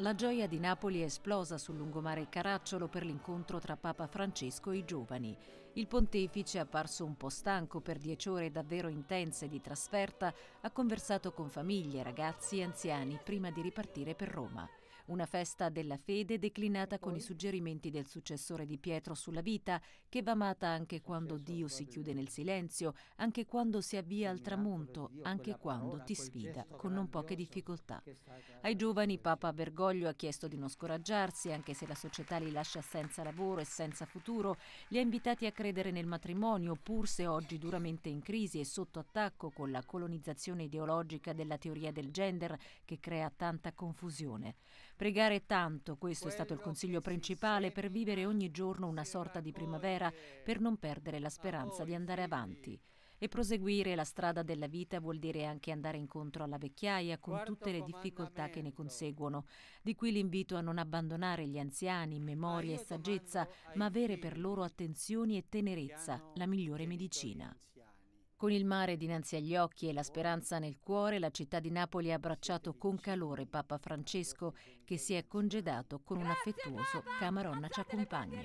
La gioia di Napoli è esplosa sul lungomare Caracciolo per l'incontro tra Papa Francesco e i giovani. Il pontefice, apparso un po' stanco per dieci ore davvero intense di trasferta, ha conversato con famiglie, ragazzi e anziani prima di ripartire per Roma. Una festa della fede declinata con i suggerimenti del successore di Pietro sulla vita, che va amata anche quando Dio si chiude nel silenzio, anche quando si avvia al tramonto, anche quando ti sfida con non poche difficoltà. Ai giovani Papa Bergoglio ha chiesto di non scoraggiarsi, anche se la società li lascia senza lavoro e senza futuro, li ha invitati a credere nel matrimonio, pur se oggi duramente in crisi e sotto attacco con la colonizzazione ideologica della teoria del gender che crea tanta confusione. Pregare tanto, questo è stato il consiglio principale per vivere ogni giorno una sorta di primavera, per non perdere la speranza di andare avanti. E proseguire la strada della vita vuol dire anche andare incontro alla vecchiaia con tutte le difficoltà che ne conseguono. Di qui l'invito a non abbandonare gli anziani, memoria e saggezza, ma avere per loro attenzioni e tenerezza, la migliore medicina. Con il mare dinanzi agli occhi e la speranza nel cuore, la città di Napoli ha abbracciato con calore Papa Francesco, che si è congedato con un affettuoso Camaronna ci accompagna.